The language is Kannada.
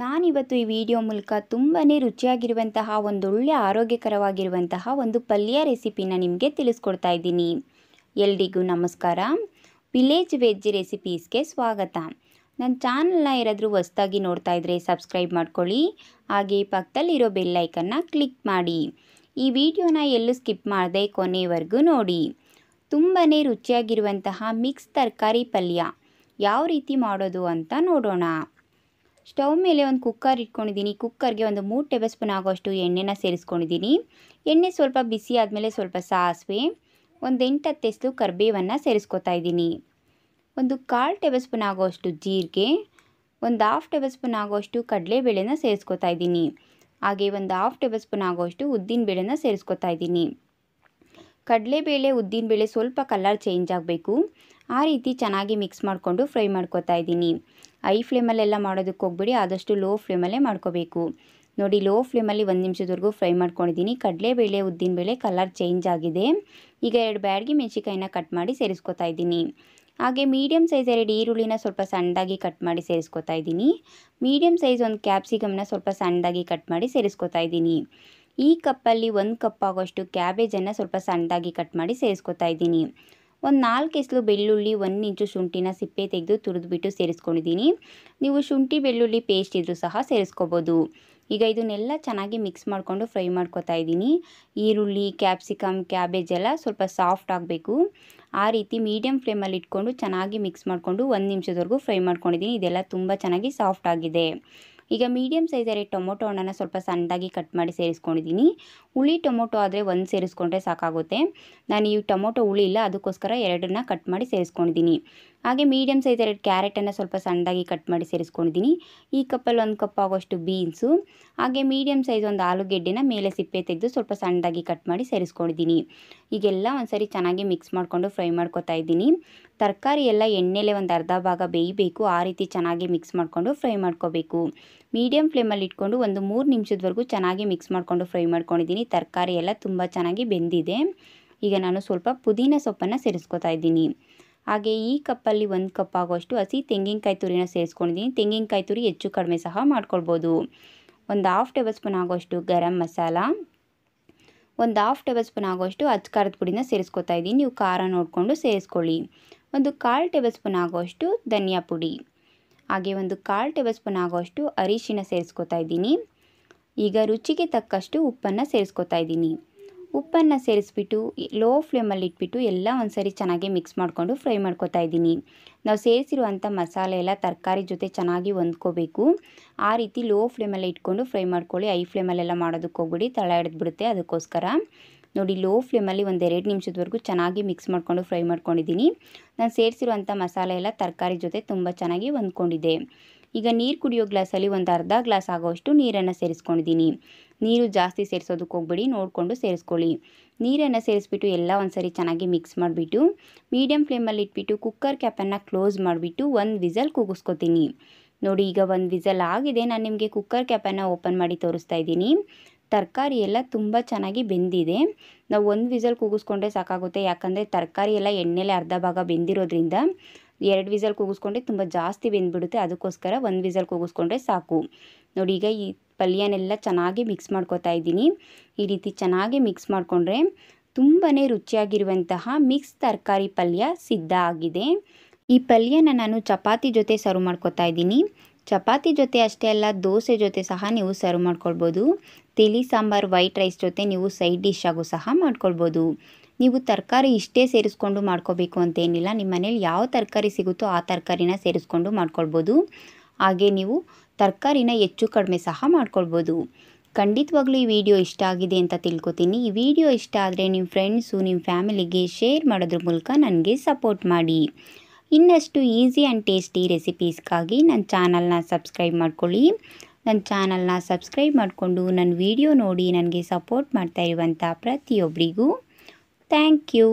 ನಾನಿವತ್ತು ಈ ವಿಡಿಯೋ ಮೂಲಕ ತುಂಬಾ ರುಚಿಯಾಗಿರುವಂತಹ ಒಂದೊಳ್ಳೆ ಆರೋಗ್ಯಕರವಾಗಿರುವಂತಹ ಒಂದು ಪಲ್ಯ ರೆಸಿಪಿನ ನಿಮಗೆ ತಿಳಿಸ್ಕೊಡ್ತಾ ಇದ್ದೀನಿ ಎಲ್ರಿಗೂ ನಮಸ್ಕಾರ ವಿಲೇಜ್ ವೆಜ್ ರೆಸಿಪೀಸ್ಗೆ ಸ್ವಾಗತ ನನ್ನ ಚಾನಲ್ನ ಯಾರಾದರೂ ಹೊಸ್ದಾಗಿ ನೋಡ್ತಾ ಇದ್ರೆ ಸಬ್ಸ್ಕ್ರೈಬ್ ಮಾಡ್ಕೊಳ್ಳಿ ಹಾಗೆ ಪಕ್ಕದಲ್ಲಿರೋ ಬೆಲ್ಲೈಕನ್ನ ಕ್ಲಿಕ್ ಮಾಡಿ ಈ ವಿಡಿಯೋನ ಎಲ್ಲೂ ಸ್ಕಿಪ್ ಮಾಡದೆ ಕೊನೆವರೆಗೂ ನೋಡಿ ತುಂಬಾ ರುಚಿಯಾಗಿರುವಂತಹ ಮಿಕ್ಸ್ ತರಕಾರಿ ಪಲ್ಯ ಯಾವ ರೀತಿ ಮಾಡೋದು ಅಂತ ನೋಡೋಣ ಸ್ಟವ್ ಮೇಲೆ ಒಂದು ಕುಕ್ಕರ್ ಇಟ್ಕೊಂಡಿದ್ದೀನಿ ಕುಕ್ಕರ್ಗೆ ಒಂದು ಮೂರು ಟೇಬಲ್ ಸ್ಪೂನ್ ಆಗೋಷ್ಟು ಎಣ್ಣೆನ ಸೇರಿಸ್ಕೊಂಡಿದ್ದೀನಿ ಎಣ್ಣೆ ಸ್ವಲ್ಪ ಬಿಸಿ ಆದಮೇಲೆ ಸ್ವಲ್ಪ ಸಾಸಿವೆ ಒಂದು ಎಂಟು ಎಸ್ಲು ಕರ್ಬೇವನ್ನು ಸೇರಿಸ್ಕೊತಾ ಇದ್ದೀನಿ ಒಂದು ಕಾಲು ಟೇಬಲ್ ಸ್ಪೂನ್ ಆಗೋಷ್ಟು ಜೀರಿಗೆ ಒಂದು ಹಾಫ್ ಟೇಬಲ್ ಸ್ಪೂನ್ ಆಗೋಷ್ಟು ಕಡಲೆಬೇಳೆನ ಸೇರಿಸ್ಕೊತಾ ಇದ್ದೀನಿ ಹಾಗೆ ಒಂದು ಹಾಫ್ ಟೇಬಲ್ ಸ್ಪೂನ್ ಆಗೋಷ್ಟು ಉದ್ದಿನ ಬೇಳೆನ ಸೇರಿಸ್ಕೊತಾ ಇದ್ದೀನಿ ಕಡಲೆಬೇಳೆ ಬೇಳೆ ಸ್ವಲ್ಪ ಕಲರ್ ಚೇಂಜ್ ಆಗಬೇಕು ಆ ರೀತಿ ಚೆನ್ನಾಗಿ ಮಿಕ್ಸ್ ಮಾಡಿಕೊಂಡು ಫ್ರೈ ಮಾಡ್ಕೋತಾ ಇದ್ದೀನಿ ಐ ಫ್ಲೇಮಲ್ಲೆಲ್ಲ ಮಾಡೋದಕ್ಕೆ ಹೋಗ್ಬಿಡಿ ಆದಷ್ಟು ಲೋ ಫ್ಲೇಮಲ್ಲೇ ಮಾಡ್ಕೋಬೇಕು ನೋಡಿ ಲೋ ಫ್ಲೇಮಲ್ಲಿ ಒಂದು ನಿಮಿಷದವರೆಗೂ ಫ್ರೈ ಮಾಡ್ಕೊಂಡಿದ್ದೀನಿ ಕಡಲೆಬೇಳೆ ಬೇಳೆ ಕಲರ್ ಚೇಂಜ್ ಆಗಿದೆ ಈಗ ಎರಡು ಬ್ಯಾಡ್ಗೆ ಮೆಣಸಿಕಾಯಿನ ಕಟ್ ಮಾಡಿ ಸೇರಿಸ್ಕೊತಾ ಇದ್ದೀನಿ ಹಾಗೆ ಮೀಡಿಯಮ್ ಸೈಜ್ ಎರಡು ಈರುಳ್ಳಿನ ಸ್ವಲ್ಪ ಸಣ್ಣದಾಗಿ ಕಟ್ ಮಾಡಿ ಸೇರಿಸ್ಕೊತಾ ಇದ್ದೀನಿ ಮೀಡಿಯಮ್ ಸೈಜ್ ಒಂದು ಕ್ಯಾಪ್ಸಿಕಮ್ನ ಸ್ವಲ್ಪ ಸಣ್ಣದಾಗಿ ಕಟ್ ಮಾಡಿ ಸೇರಿಸ್ಕೊತಾ ಇದ್ದೀನಿ ಈ ಕಪ್ಪಲ್ಲಿ ಒಂದು ಕಪ್ ಆಗೋಷ್ಟು ಕ್ಯಾಬೇಜನ್ನು ಸ್ವಲ್ಪ ಸಣ್ಣದಾಗಿ ಕಟ್ ಮಾಡಿ ಸೇರಿಸ್ಕೊತಾ ಇದ್ದೀನಿ ಒಂದು ನಾಲ್ಕು ಎಸ್ಲು ಬೆಳ್ಳುಳ್ಳಿ ಒಂದು ಇಂಚು ಶುಂಠಿನ ಸಿಪ್ಪೆ ತೆಗೆದು ತುರಿದ್ಬಿಟ್ಟು ಸೇರಿಸ್ಕೊಂಡಿದ್ದೀನಿ ನೀವು ಶುಂಠಿ ಬೆಳ್ಳುಳ್ಳಿ ಪೇಸ್ಟ್ ಇದ್ದರೂ ಸಹ ಸೇರಿಸ್ಕೋಬೋದು ಈಗ ಇದನ್ನೆಲ್ಲ ಚೆನ್ನಾಗಿ ಮಿಕ್ಸ್ ಮಾಡಿಕೊಂಡು ಫ್ರೈ ಮಾಡ್ಕೊತಾ ಇದ್ದೀನಿ ಈರುಳ್ಳಿ ಕ್ಯಾಪ್ಸಿಕಮ್ ಕ್ಯಾಬೇಜ್ ಎಲ್ಲ ಸ್ವಲ್ಪ ಸಾಫ್ಟ್ ಆಗಬೇಕು ಆ ರೀತಿ ಮೀಡಿಯಮ್ ಫ್ಲೇಮಲ್ಲಿ ಇಟ್ಕೊಂಡು ಚೆನ್ನಾಗಿ ಮಿಕ್ಸ್ ಮಾಡಿಕೊಂಡು ಒಂದು ನಿಮಿಷದವರೆಗೂ ಫ್ರೈ ಮಾಡ್ಕೊಂಡಿದ್ದೀನಿ ಇದೆಲ್ಲ ತುಂಬ ಚೆನ್ನಾಗಿ ಸಾಫ್ಟ್ ಆಗಿದೆ ಈಗ ಮೀಡಿಯಮ್ ಸೈಜಲ್ಲಿ ಟೊಮೊಟೊ ಹಣ್ಣನ್ನು ಸ್ವಲ್ಪ ಸಣ್ಣದಾಗಿ ಕಟ್ ಮಾಡಿ ಸೇರಿಸ್ಕೊಂಡಿದ್ದೀನಿ ಹುಳಿ ಟೊಮೊಟೊ ಆದರೆ ಒಂದು ಸೇರಿಸ್ಕೊಂಡ್ರೆ ಸಾಕಾಗುತ್ತೆ ನಾನು ಈ ಟೊಮೊಟೊ ಹುಳಿ ಇಲ್ಲ ಅದಕ್ಕೋಸ್ಕರ ಎರಡನ್ನ ಕಟ್ ಮಾಡಿ ಸೇರಿಸ್ಕೊಂಡಿದ್ದೀನಿ ಹಾಗೆ ಮೀಡಿಯಮ್ ಸೈಜ್ ಎರಡು ಕ್ಯಾರೆಟನ್ನು ಸ್ವಲ್ಪ ಸಣ್ಣದಾಗಿ ಕಟ್ ಮಾಡಿ ಸೇರಿಸ್ಕೊಂಡಿದ್ದೀನಿ ಈ ಕಪ್ಪಲ್ಲಿ ಒಂದು ಕಪ್ ಆಗೋಷ್ಟು ಬೀನ್ಸು ಹಾಗೆ ಮೀಡಿಯಮ್ ಸೈಜ್ ಒಂದು ಆಲೂಗೆಡ್ಡೆನ ಮೇಲೆ ಸಿಪ್ಪೆ ತೆಗೆದು ಸ್ವಲ್ಪ ಸಣ್ಣದಾಗಿ ಕಟ್ ಮಾಡಿ ಸೇರಿಸ್ಕೊಂಡಿದ್ದೀನಿ ಈಗೆಲ್ಲ ಒಂದು ಸರಿ ಚೆನ್ನಾಗಿ ಮಿಕ್ಸ್ ಮಾಡಿಕೊಂಡು ಫ್ರೈ ಮಾಡ್ಕೊತಾ ಇದ್ದೀನಿ ತರಕಾರಿ ಎಲ್ಲ ಎಣ್ಣೆಲೆ ಒಂದು ಅರ್ಧ ಭಾಗ ಬೇಯಬೇಕು ಆ ರೀತಿ ಚೆನ್ನಾಗಿ ಮಿಕ್ಸ್ ಮಾಡಿಕೊಂಡು ಫ್ರೈ ಮಾಡ್ಕೋಬೇಕು ಮೀಡಿಯಮ್ ಫ್ಲೇಮಲ್ಲಿ ಇಟ್ಕೊಂಡು ಒಂದು ಮೂರು ನಿಮಿಷದವರೆಗೂ ಚೆನ್ನಾಗಿ ಮಿಕ್ಸ್ ಮಾಡಿಕೊಂಡು ಫ್ರೈ ಮಾಡ್ಕೊಂಡಿದ್ದೀನಿ ತರಕಾರಿ ಎಲ್ಲ ತುಂಬ ಚೆನ್ನಾಗಿ ಬೆಂದಿದೆ ಈಗ ನಾನು ಸ್ವಲ್ಪ ಪುದೀನ ಸೊಪ್ಪನ್ನು ಸೇರಿಸ್ಕೊತಾ ಇದ್ದೀನಿ ಹಾಗೆ ಈ ಕಪ್ಪಲ್ಲಿ ಒಂದು ಕಪ್ ಆಗೋಷ್ಟು ಹಸಿ ತೆಂಗಿನಕಾಯಿ ತುರಿನ ಸೇರಿಸ್ಕೊಂಡಿದ್ದೀನಿ ತೆಂಗಿನಕಾಯಿ ತುರಿ ಹೆಚ್ಚು ಕಡಿಮೆ ಸಹ ಮಾಡ್ಕೊಳ್ಬೋದು ಒಂದು ಹಾಫ್ ಟೇಬಲ್ ಸ್ಪೂನ್ ಆಗೋಷ್ಟು ಗರಂ ಮಸಾಲ ಒಂದು ಹಾಫ್ ಟೇಬಲ್ ಸ್ಪೂನ್ ಆಗೋಷ್ಟು ಅಚ್ಚ ಖಾರದ ಪುಡಿನ ಸೇರಿಸ್ಕೊತಾ ಇದ್ದೀನಿ ನೀವು ಖಾರ ನೋಡಿಕೊಂಡು ಸೇರಿಸ್ಕೊಳ್ಳಿ ಒಂದು ಕಾಲು ಟೇಬಲ್ ಸ್ಪೂನ್ ಆಗೋಷ್ಟು ಧನಿಯಾ ಪುಡಿ ಹಾಗೆ ಒಂದು ಕಾಲು ಟೇಬಲ್ ಸ್ಪೂನ್ ಆಗೋಷ್ಟು ಅರಿಶಿನ ಸೇರಿಸ್ಕೊತಾ ಇದ್ದೀನಿ ಈಗ ರುಚಿಗೆ ತಕ್ಕಷ್ಟು ಉಪ್ಪನ್ನು ಸೇರಿಸ್ಕೊತಾ ಇದ್ದೀನಿ ಉಪ್ಪನ್ನು ಸೇರಿಸ್ಬಿಟ್ಟು ಲೋ ಫ್ಲೇಮಲ್ಲಿ ಇಟ್ಬಿಟ್ಟು ಎಲ್ಲ ಒಂದ್ಸರಿ ಚೆನ್ನಾಗಿ ಮಿಕ್ಸ್ ಮಾಡಿಕೊಂಡು ಫ್ರೈ ಮಾಡ್ಕೊತಾ ಇದ್ದೀನಿ ನಾವು ಸೇರಿಸಿರುವಂಥ ಮಸಾಲೆ ಎಲ್ಲ ತರಕಾರಿ ಜೊತೆ ಚೆನ್ನಾಗಿ ಹೊಂದ್ಕೋಬೇಕು ಆ ರೀತಿ ಲೋ ಫ್ಲೇಮಲ್ಲಿ ಇಟ್ಕೊಂಡು ಫ್ರೈ ಮಾಡ್ಕೊಳ್ಳಿ ಐ ಫ್ಲೇಮಲ್ಲೆಲ್ಲ ಮಾಡೋದಕ್ಕೆ ಹೋಗ್ಬಿಡಿ ತಳ ಹಿಡಿದ್ಬಿಡುತ್ತೆ ಅದಕ್ಕೋಸ್ಕರ ನೋಡಿ ಲೋ ಫ್ಲೇಮಲ್ಲಿ ಒಂದು ಎರಡು ನಿಮಿಷದವರೆಗೂ ಚೆನ್ನಾಗಿ ಮಿಕ್ಸ್ ಮಾಡಿಕೊಂಡು ಫ್ರೈ ಮಾಡ್ಕೊಂಡಿದ್ದೀನಿ ನಾನು ಸೇರಿಸಿರುವಂಥ ಮಸಾಲೆ ಎಲ್ಲ ತರಕಾರಿ ಜೊತೆ ತುಂಬ ಚೆನ್ನಾಗಿ ಹೊಂದ್ಕೊಂಡಿದೆ ಈಗ ನೀರು ಕುಡಿಯೋ ಗ್ಲಾಸಲ್ಲಿ ಒಂದು ಅರ್ಧ ಗ್ಲಾಸ್ ಆಗೋಷ್ಟು ನೀರನ್ನು ಸೇರಿಸ್ಕೊಂಡಿದ್ದೀನಿ ನೀರು ಜಾಸ್ತಿ ಸೇರಿಸೋದಕ್ಕೆ ಹೋಗ್ಬೇಡಿ ನೋಡಿಕೊಂಡು ಸೇರಿಸ್ಕೊಳ್ಳಿ ನೀರನ್ನು ಸೇರಿಸ್ಬಿಟ್ಟು ಎಲ್ಲ ಒಂದ್ಸರಿ ಚೆನ್ನಾಗಿ ಮಿಕ್ಸ್ ಮಾಡಿಬಿಟ್ಟು ಮೀಡಿಯಮ್ ಫ್ಲೇಮಲ್ಲಿ ಇಟ್ಬಿಟ್ಟು ಕುಕ್ಕರ್ ಕ್ಯಾಪನ್ನು ಕ್ಲೋಸ್ ಮಾಡಿಬಿಟ್ಟು ಒಂದು ವಿಸಲ್ ಕೂಗಿಸ್ಕೊತೀನಿ ನೋಡಿ ಈಗ ಒಂದು ವಿಸಲ್ ಆಗಿದೆ ನಾನು ನಿಮಗೆ ಕುಕ್ಕರ್ ಕ್ಯಾಪನ್ನು ಓಪನ್ ಮಾಡಿ ತೋರಿಸ್ತಾ ಇದ್ದೀನಿ ತರಕಾರಿ ಎಲ್ಲ ತುಂಬ ಚೆನ್ನಾಗಿ ಬೆಂದಿದೆ ನಾವು ಒಂದು ವಿಸಲ್ ಕೂಗಿಸ್ಕೊಂಡ್ರೆ ಸಾಕಾಗುತ್ತೆ ಯಾಕಂದರೆ ತರಕಾರಿ ಎಲ್ಲ ಎಣ್ಣೆಲೆ ಅರ್ಧ ಭಾಗ ಬೆಂದಿರೋದ್ರಿಂದ ಎರಡು ವಿಸಲ್ ಕೂಗಿಸ್ಕೊಂಡ್ರೆ ತುಂಬ ಜಾಸ್ತಿ ಬೆಂದ್ಬಿಡುತ್ತೆ ಅದಕ್ಕೋಸ್ಕರ ಒಂದು ವಿಸಲ್ ಕೂಗಿಸ್ಕೊಂಡ್ರೆ ಸಾಕು ನೋಡಿ ಈಗ ಈ ಪಲ್ಯನೆಲ್ಲ ಚೆನ್ನಾಗಿ ಮಿಕ್ಸ್ ಮಾಡ್ಕೋತಾ ಇದ್ದೀನಿ ಈ ರೀತಿ ಚೆನ್ನಾಗಿ ಮಿಕ್ಸ್ ಮಾಡಿಕೊಂಡ್ರೆ ತುಂಬಾ ರುಚಿಯಾಗಿರುವಂತಹ ಮಿಕ್ಸ್ ತರಕಾರಿ ಪಲ್ಯ ಸಿದ್ಧ ಆಗಿದೆ ಈ ಪಲ್ಯನ ನಾನು ಚಪಾತಿ ಜೊತೆ ಸರ್ವ್ ಮಾಡ್ಕೋತಾ ಇದ್ದೀನಿ ಚಪಾತಿ ಜೊತೆ ಅಷ್ಟೇ ಅಲ್ಲ ದೋಸೆ ಜೊತೆ ಸಹ ನೀವು ಸರ್ವ್ ಮಾಡ್ಕೊಳ್ಬೋದು ತಿಳಿ ಸಾಂಬಾರು ವೈಟ್ ರೈಸ್ ಜೊತೆ ನೀವು ಸೈಡ್ ಡಿಶ್ ಆಗು ಸಹ ಮಾಡ್ಕೊಳ್ಬೋದು ನೀವು ತರಕಾರಿ ಇಷ್ಟೇ ಸೇರಿಸ್ಕೊಂಡು ಮಾಡ್ಕೋಬೇಕು ಅಂತೇನಿಲ್ಲ ನಿಮ್ಮ ಮನೇಲಿ ಯಾವ ತರಕಾರಿ ಸಿಗುತ್ತೋ ಆ ತರಕಾರಿನ ಸೇರಿಸ್ಕೊಂಡು ಮಾಡ್ಕೊಳ್ಬೋದು ಹಾಗೆ ನೀವು ತರಕಾರಿನ ಹೆಚ್ಚು ಕಡಿಮೆ ಸಹ ಮಾಡ್ಕೊಳ್ಬೋದು ಖಂಡಿತವಾಗ್ಲೂ ಈ ವಿಡಿಯೋ ಇಷ್ಟ ಆಗಿದೆ ಅಂತ ತಿಳ್ಕೊತೀನಿ ಈ ವಿಡಿಯೋ ಇಷ್ಟ ಆದರೆ ನಿಮ್ಮ ಫ್ರೆಂಡ್ಸು ನಿಮ್ಮ ಫ್ಯಾಮಿಲಿಗೆ ಶೇರ್ ಮಾಡೋದ್ರ ಮೂಲಕ ನನಗೆ ಸಪೋರ್ಟ್ ಮಾಡಿ ಇನ್ನಷ್ಟು ಈಸಿ ಆ್ಯಂಡ್ ಟೇಸ್ಟಿ ರೆಸಿಪೀಸ್ಗಾಗಿ ನನ್ನ ಚಾನಲ್ನ ಸಬ್ಸ್ಕ್ರೈಬ್ ಮಾಡ್ಕೊಳ್ಳಿ ನನ್ನ ಚಾನಲ್ನ ಸಬ್ಸ್ಕ್ರೈಬ್ ಮಾಡಿಕೊಂಡು ನನ್ನ ವಿಡಿಯೋ ನೋಡಿ ನನಗೆ ಸಪೋರ್ಟ್ ಮಾಡ್ತಾ ಇರುವಂಥ ಪ್ರತಿಯೊಬ್ಬರಿಗೂ ಥ್ಯಾಂಕ್ ಯು